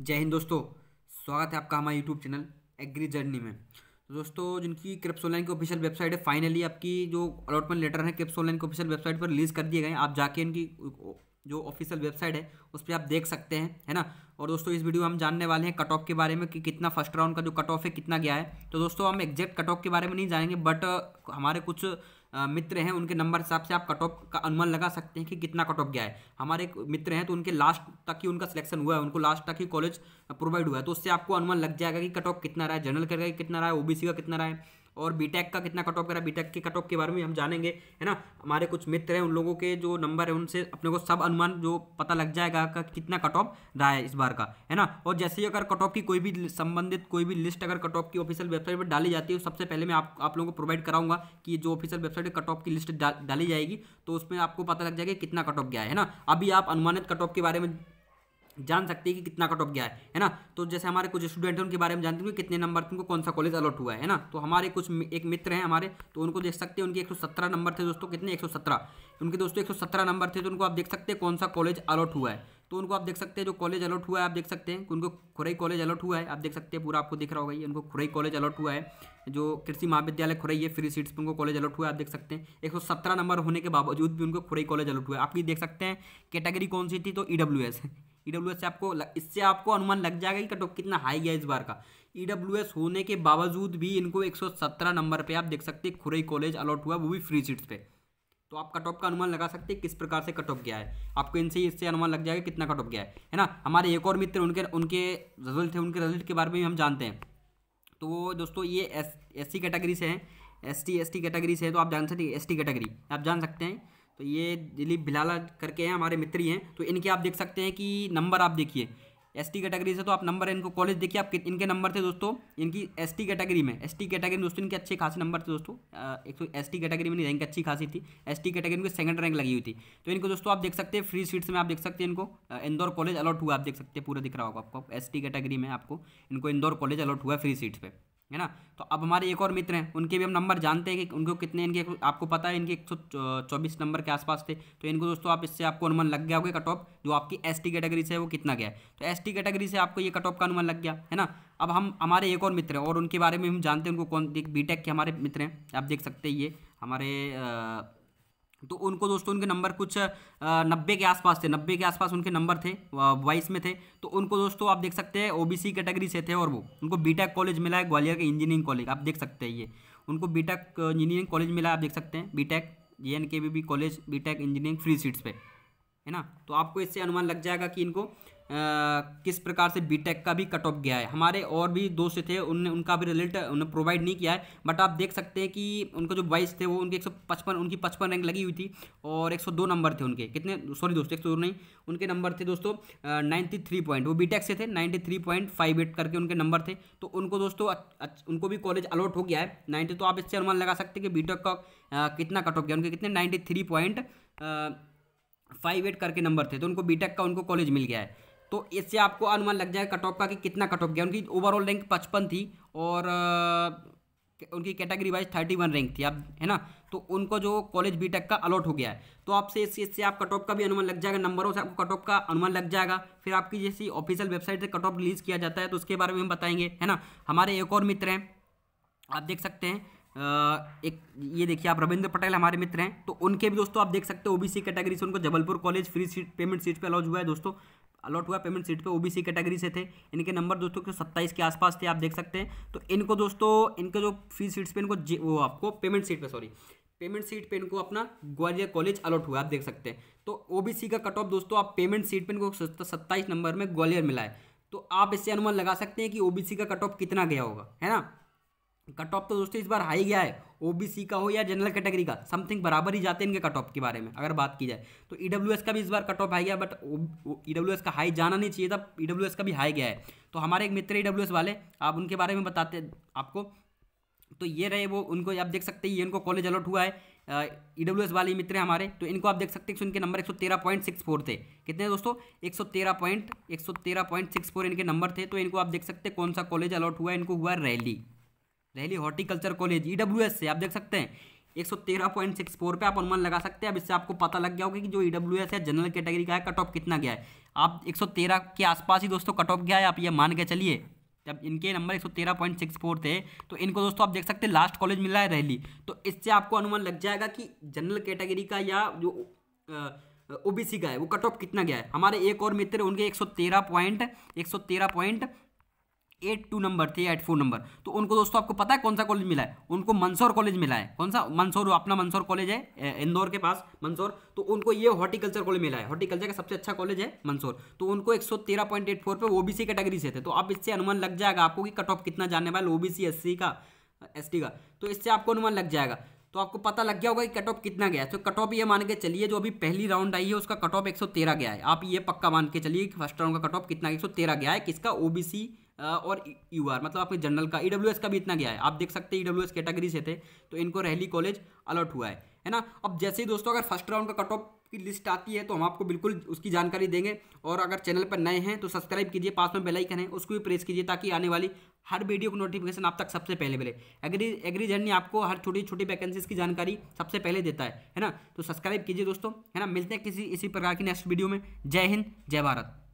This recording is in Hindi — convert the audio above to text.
जय हिंद दोस्तों स्वागत है आपका हमारे यूट्यूब चैनल एग्री जर्नी में तो दोस्तों जिनकी क्रिप्स ऑनलाइन की ऑफिशियल वेबसाइट है फाइनली आपकी जो अलॉटमेंट लेटर है क्रिप्स ऑनलाइन की ऑफिशियल वेबसाइट पर रिलीज़ कर दिए गए आप जाके इनकी जो ऑफिशियल वेबसाइट है उस पर आप देख सकते हैं है ना और दोस्तों इस वीडियो में हम जानने वाले हैं कट ऑफ के बारे में कि कितना फर्स्ट राउंड का जो कट ऑफ है कितना गया है तो दोस्तों हम एग्जैक्ट कट ऑफ के बारे में नहीं जानेंगे बट हमारे कुछ मित्र हैं उनके नंबर हिसाब से आप कट ऑफ का अनुमान लगा सकते हैं कि कितना कट ऑफ गया है हमारे एक मित्र हैं तो उनके लास्ट तक ही उनका सिलेक्शन हुआ है उनको लास्ट तक ही कॉलेज प्रोवाइड हुआ है तो उससे आपको अनुमान लग जाएगा कि कट ऑफ कितना रहा है जनरल का कितना रहा है ओबीसी का कितना रहा है और बीटेक का कितना कट ऑफ करा बीटेक के कट ऑफ के बारे में हम जानेंगे है ना हमारे कुछ मित्र हैं उन लोगों के जो नंबर है उनसे अपने को सब अनुमान जो पता लग जाएगा का कितना कट ऑफ रहा है इस बार का है ना और जैसे ही अगर कट ऑफ की कोई भी संबंधित कोई भी लिस्ट अगर कट ऑफ की ऑफिशियल वेबसाइट पर डाली जाती है तो सबसे पहले मैं आप आप लोगों को प्रोवाइड कराऊंगा कि जो ऑफिशियल वेबसाइट कट ऑफ की लिस्ट डाली जाएगी तो उसमें आपको पता लग जाएगा कितना कट ऑफ गया है ना अभी आप अनुमानित कट ऑफ के बारे में जान सकते हैं कि कितना कट ऑफ गया है है ना तो जैसे हमारे कुछ स्टूडेंट हैं उनके बारे में जानते हैं कि कितने नंबर उनको कौन सा कॉलेज अलॉट हुआ है ना तो हमारे कुछ एक मित्र हैं हमारे तो उनको देख सकते हैं उनके 117 नंबर थे दोस्तों कितने 117 उनके दोस्तों 117 नंबर थे तो उनको आप देख सकते हैं कौन सा कॉलेज अलॉट हुआ है तो उनको आप देख सकते हैं जो कॉलेज अलॉट हुआ है आप देख सकते हैं उनको खुरई कॉलेज अलॉट हुआ है आप देख सकते हैं पूरा आपको दिख रहा होगा ये उनको खुरई कॉलेज अलॉट हुआ है जो कृषि महाविद्यालय खुरई है फ्री सीट्स पर उनको कॉलेज अलॉट हुआ है आप देख सकते हैं एक सौ सत्रह नंबर होने के बावजूद भी उनको खुरई कॉलेज अलॉट हुआ है आप देख सकते हैं कैटेगरी कौन सी थी तो E e S E e W से आपको इससे आपको अनुमान लग जाएगा कि कट ऑफ कितना हाई गया इस बार का एस e होने के बावजूद भी इनको 117 नंबर पे आप देख सकते हैं खुरई कॉलेज अलॉट हुआ वो भी फ्री सीट्स पे तो आप कट ऑफ का अनुमान लगा सकते हैं किस प्रकार से कट ऑफ गया है आपको इनसे इससे अनुमान लग जाएगा कितना कट ऑफ गया है है ना हमारे एक और मित्र उनके उनके रिजल्ट है उनके रिजल्ट के बारे में हम जानते हैं तो वो दोस्तों ये एस एस कैटेगरी से हैं S T S T category से है तो आप जान सकते हैं एस टी कैटेगरी आप जान सकते हैं तो ये दिलीप भिलाला करके हैं हमारे मित्र ही हैं तो इनके आप देख सकते हैं कि नंबर आप देखिए एस टी कैटेगरी से तो आप नंबर इनको कॉलेज देखिए आप इनके नंबर थे दोस्तों इनकी एस टी कैटेगरी में एस टी कैटेगरी में दोस्तों इनके अच्छे खासे नंबर थे दोस्तों एक तो एस टी कैटेगरी में रैंक अच्छी खासी थी एस टी कैटेगरी में सेकंड रैंक लगी हुई थी तो इनको दोस्तों आप देख सकते हैं फ्री सीट्स में आप देख सकते हैं इनको इंदौर कॉलेज अलॉट हुआ आप देख सकते हैं पूरा दिख रहा होगा आपको एस टी कैटेगरी में आपको इनको इंदौर कॉलेज अलॉट हुआ फ्री सीट्स पर है ना तो अब हमारे एक और मित्र हैं उनके भी हम नंबर जानते हैं कि उनको कितने इनके आपको पता है इनके एक सौ चौबीस नंबर के आसपास थे तो इनको दोस्तों आप इससे आपको अनुमान लग गया होगा कट ऑफ जो आपकी एस टी कैटेगरी से है वो कितना गया है तो एस टी कैटेगरी से आपको ये कट ऑफ का अनुमान लग गया है ना अब हम हमारे एक और मित्र हैं और उनके बारे में हम जानते हैं उनको कौन बी टेक के हमारे मित्र हैं आप देख सकते हैं ये हमारे तो उनको दोस्तों उनके नंबर कुछ नब्बे के आसपास थे नब्बे के आसपास उनके नंबर थे वाइस में थे तो उनको दोस्तों आप देख सकते हैं ओबीसी कैटेगरी से थे और वो उनको बीटेक कॉलेज मिला है ग्वालियर के इंजीनियरिंग कॉलेज आप देख सकते हैं ये उनको बीटेक इंजीनियरिंग कॉलेज मिला आप देख सकते हैं BTech J N K B college BTech engineering free seats पर है ना तो आपको इससे अनुमान लग जाएगा कि इनको आ, किस प्रकार से बीटेक का भी कट ऑफ गया है हमारे और भी दोस्त थे उनने उनका भी रिजल्ट उन्हें प्रोवाइड नहीं किया है बट आप देख सकते हैं कि उनका जो वॉइस थे वो उनके 155 उनकी 55 रैंक लगी हुई थी और 102 नंबर थे उनके कितने सॉरी दोस्तों एक सौ नहीं उनके नंबर थे दोस्तों नाइन्टी थ्री पॉइंट वो बी से थे ninety three point five eight करके उनके नंबर थे तो उनको दोस्तों अच, उनको भी कॉलेज अलॉट हो गया है नाइन्टी तो आप इससे अनुमान लगा सकते हैं कि बी का कितना कट ऑफ गया उनके कितने ninety three point five eight करके नंबर थे तो उनको बीटेक का उनको कॉलेज मिल गया है तो इससे आपको अनुमान लग जाएगा कट ऑफ का कि कितना कट ऑफ गया उनकी ओवरऑल रैंक पचपन थी और उनकी category wise thirty one rank थी अब है ना तो उनको जो कॉलेज बी टेक का अलॉट हो गया है तो आपसे इससे इससे आप कट ऑफ का भी अनुमान लग जाएगा नंबरों से आपको कट ऑफ का अनुमान लग जाएगा फिर आपकी जैसी ऑफिशियल वेबसाइट से कट ऑफ रिलीज़ किया जाता है तो उसके बारे में हम बताएंगे है ना हमारे एक और मित्र हैं आप देख सकते हैं एक ये देखिए आप रविंद्र पटेल हमारे मित्र हैं तो उनके भी दोस्तों आप देख सकते हो ओबीसी कैटेगरी से उनको Jabalpur college free seat payment seat पे अलॉट हुआ है दोस्तों अलॉट हुआ पेमेंट सीट पे ओबीसी कैटेगरी से थे इनके नंबर दोस्तों के सत्ताईस के आसपास थे आप देख सकते हैं तो इनको दोस्तों इनके जो फ्री सीट्स पर इनको वो आपको पेमेंट सीट पर सॉरी पेमेंट सीट पे इनको अपना ग्वालियर कॉलेज अलॉट हुआ आप देख सकते हैं तो ओबीसी का कट ऑफ दोस्तों आप पेमेंट सीट पे इनको सत्ताईस नंबर में ग्वालियर मिला है तो आप इससे अनुमान लगा सकते हैं कि ओबीसी का कट ऑफ कितना गया होगा है ना कट ऑफ तो दोस्तों इस बार हाई गया है ओबीसी का हो या जनरल कैटेगरी का समथिंग बराबर ही जाते हैं इनके कट ऑफ के बारे में अगर बात की जाए तो ईडब्ल्यू e का भी इस बार कट ऑफ हाई गया बट ईडब्ल्यू e का हाई जाना नहीं चाहिए था ईडब्ल्यू e का भी हाई गया है तो हमारे एक मित्र ईडब्ल्यू वाले आप उनके बारे में बताते आपको तो ये रहे वो उनको आप देख सकते हैं ये इनको कॉलेज अलॉट हुआ है ई डब्ल्यू एस वाले मित्र हैं हमारे तो इनको आप देख सकते हैं कि उनके नंबर एक सौ तेरह पॉइंट सिक्स फोर थे कितने दोस्तों एक सौ तेरह पॉइंट एक सौ तेरह पॉइंट सिक्स फोर इनके नंबर थे तो इनको आप देख सकते हैं कौन सा कॉलेज अलॉट हुआ है इनको हुआ Rehli Rehli horticulture college E e से आप देख सकते हैं एक सौ तेरह पॉइंट सिक्स फोर पर आप अनुमान लगा सकते हैं अब इससे आपको पता लग गया होगा कि जो ई डब्ल्यू एस है जनरल कैटेगरी का है कट ऑफ कितना गया है आप एक सौ तेरह के आसपास ही दोस्तों कट ऑफ गया है आप ये मान के चलिए जब इनके नंबर एक सौ तेरह पॉइंट सिक्स फोर थे तो इनको दोस्तों आप देख सकते हैं लास्ट कॉलेज मिला है रैली तो इससे आपको अनुमान लग जाएगा कि जनरल कैटेगरी का या जो ओ का है वो कट ऑफ कितना गया है हमारे एक और मित्र उनके एक सौ तेरह पॉइंट एक सौ तेरह पॉइंट एट टू नंबर थे एट फोर नंबर तो उनको दोस्तों आपको पता है कौन सा कॉलेज मिला है उनको मंदसौर कॉलेज मिला है कौन सा मंदसौर अपना मंदसौर कॉलेज है इंदौर के पास मंदसौर तो उनको ये हॉर्टिकल्चर कॉलेज मिला है हॉर्टिकल्चर का सबसे अच्छा कॉलेज है मंदसौर तो उनको एक सौ तेरह पॉइंट एट फोर पर सी कैटेगरी से थे तो आप इससे अनुमान लग जाएगा आपको कि कट ऑफ कितना जानने बी सी एस सी का एस टी का तो इससे आपको अनुमान लग जाएगा तो आपको पता लग गया होगा कि कट ऑफ कितना गया है तो कट ऑफ ये मान के चलिए जो अभी पहली राउंड आई है उसका कट ऑफ एक सौ तेरह गया है आप ये पक्का मान के चलिए कि फर्स्ट राउंड का कट ऑफ कितना एक सौ तेरह गया है किसका ओबीसी और यू आर मतलब आपके जनरल का ई डब्ल्यू एस का भी इतना गया है आप देख सकते हैं ई e कैटेगरी से थे तो इनको रैली कॉलेज अलॉट हुआ है है ना अब जैसे ही दोस्तों अगर फर्स्ट राउंड का कट ऑफ की लिस्ट आती है तो हम आपको बिल्कुल उसकी जानकारी देंगे और अगर चैनल पर नए हैं तो सब्सक्राइब कीजिए पास में बेलाइकन है उसको भी प्रेस कीजिए ताकि आने वाली हर वीडियो को नोटिफिकेशन आप तक सबसे पहले मिले एग्री एग्री ने आपको हर छोटी छोटी वैकेंसीज की जानकारी सबसे पहले देता है है ना तो सब्सक्राइब कीजिए दोस्तों है ना मिलते हैं किसी इसी प्रकार की नेक्स्ट वीडियो में जय हिंद जय भारत